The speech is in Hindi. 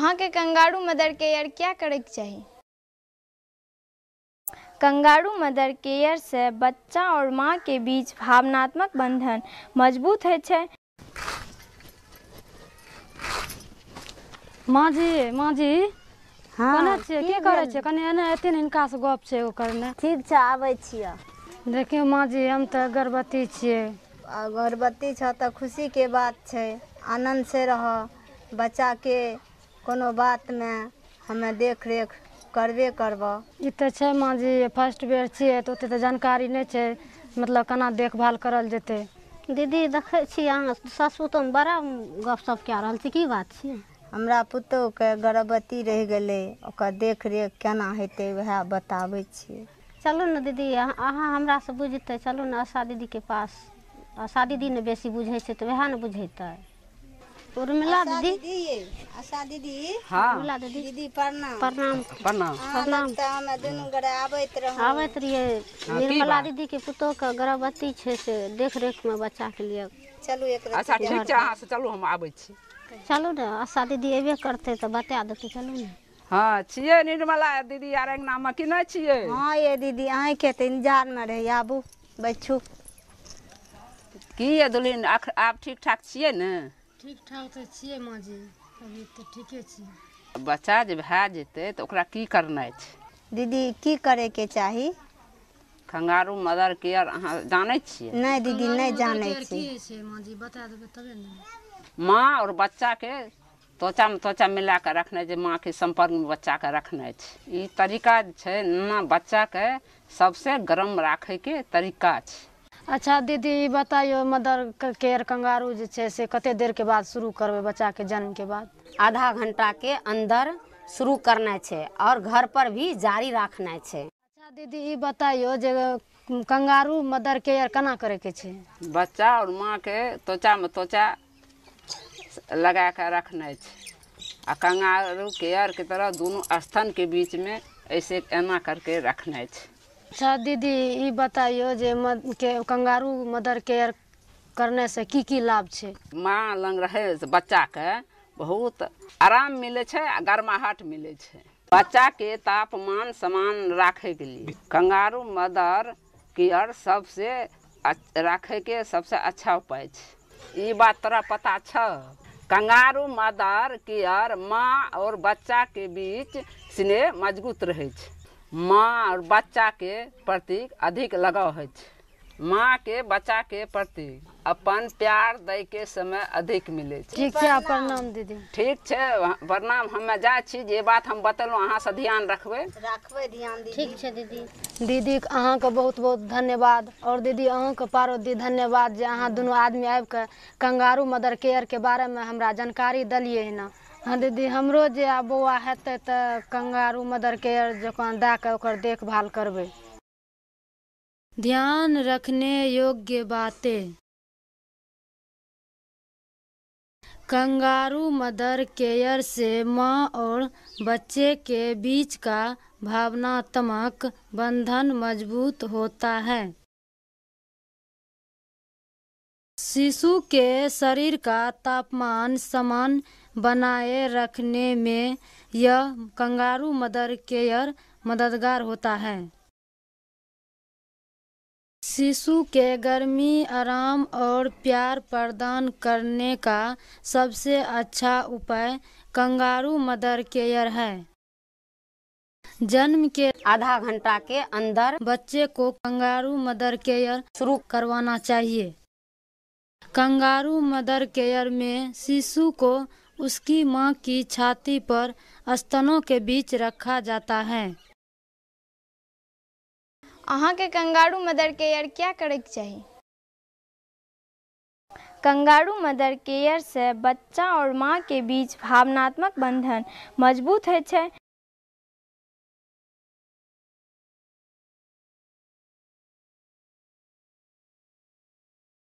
अहाँ के कंगारू मदर केयर क्या करे चाहिए कंगारू मदर केयर से बच्चा और माँ के बीच भावनात्मक बंधन मजबूत होइ छै माँ जी माँ जी हाँ, एने एथिन गप ओ करने ठीक माँ जी हम तऽ गर्भवती छियै गर्भवती छह तऽ बात आनंद से रह के कोनो बात में देखरेख करबे रेख करबे करब इत माँ जी फर्स्ट बेर छे तो ओते जानकारी नहीं है मतलब केना देखभाल करल जेतै दीदी देखे छियै अहाँ सासू बड़ा गप सप रहल रहा की बात छियै हमरा के गर्भवती रहि गेलै देख देखरेख केना हेतै वह बताबे छियै चलू न दीदी अहाँ से बुझते चलू न आशा दीदी के पास आशा दीदी ने बेसी बुझे तो वह न बुझेत उर्मिला दीदी आशा दीदी हां उर्मिला दीदी दीदी प्रणाम प्रणाम प्रणाम हाँ, प्रणाम हम दुनू गोटे आबैत रहौ आबैत रहिए हाँ, निर्मला दीदी के पुतो के गर्भवती छै से देख रेख में बच्चा के लिए चलू एक अच्छा ठीक छै अहाँ से चलू हम आबै छी चलू ना आशा दीदी एबे करते त बता देते चलू ना हां छिए निर्मला दीदी आर अंगना नाम कि नै छिए हां ये दीदी अहीं के त इंतजार में रहे आबू बैठू की ये दुलिन आप ठीक ठाक छिए ना ठीक ठाक तऽ छियै माँ जी अभी तऽ ठीके छियै बच्चा जे भए जेतै तो ओकरा की करना है दीदी की करे के चाही खंगारू मदर केयर अहाँ जाने छियै नहीं दीदी नहीं जाने नहि की छियै माँ जी बता देबे तबे ने माँ आओर बच्चाके त्वचामे त्वचा मिला कऽ रखनाइ जे माँके सम्पर्कमे बच्चाके रखनाइ छै ई तरीका छै ने बच्चाके सबसँ गरम के तरीका छै अच्छा दीदी बताइयो मदर केयर कंगारू जे से कते देर के बाद शुरू करबे बच्चा के जन्म के बाद आधा घंटा के अंदर शुरू करना छै और घर पर भी जारी रखना छै अच्छा दीदी ई बताइयो जे कंगारू मदर केयर केना करे के छे बच्चा और माँ के त्वचा में त्वचा लगा के रखना छै आ कंगारू केयर के तरह दोनों स्तन के बीच में ऐसे एना करके रखना है अच्छा दीदी ये बताइयो जे मद, के कंगारू मदर केयर करने से की की लाभ छे माँ लंग रहे बच्चा के बहुत आराम मिले छे आ गर्माहट छे बच्चा के तापमान समान के लिए कंगारू मदर केयर सबसे के सबसे अच्छा उपाय छे ये बात तोरा पता छे कंगारू मदर केयर माँ और बच्चा के बीच स्नेह मजबूत रहे छे माँ और बच्चा के प्रति अधिक लगाव हो माँ के बच्चा के प्रति अपन प्यार दै के समय अधिक मिले ठीक है प्रणाम दीदी ठीक है प्रणाम हमें जा बात हम बतलो अहाँ से ध्यान रखबे रखबे ध्यान दीदी ठीक है दीदी दीदी के बहुत बहुत धन्यवाद और दीदी पारो दी धन्यवाद जे अहाँ दोनों आदमी आबि के कंगारू मदर केयर के बारे में हमरा जानकारी देलियै ना हाँ दीदी हमरो जे आ बौआ हेतै तऽ कंगारू मदर केयर जकाँ दए कऽ ओकर देखभाल करबै ध्यान रखने योग्य बातें कंगारू मदर केयर से माँ और बच्चे के बीच का भावनात्मक बंधन मजबूत होता है शिशु के शरीर का तापमान समान बनाए रखने में यह कंगारू मदर केयर मददगार होता है शिशु के गर्मी आराम और प्यार प्रदान करने का सबसे अच्छा उपाय कंगारू मदर केयर है जन्म के आधा घंटा के अंदर बच्चे को कंगारू मदर केयर शुरू करवाना चाहिए कंगारू मदर केयर में शिशु को उसकी मां की छाती पर स्तनों के बीच रखा जाता है अहाँ के कंगारू मदर केयर क्या करे के चाहिए कंगारू मदर केयर से बच्चा और माँ के बीच भावनात्मक बंधन मजबूत है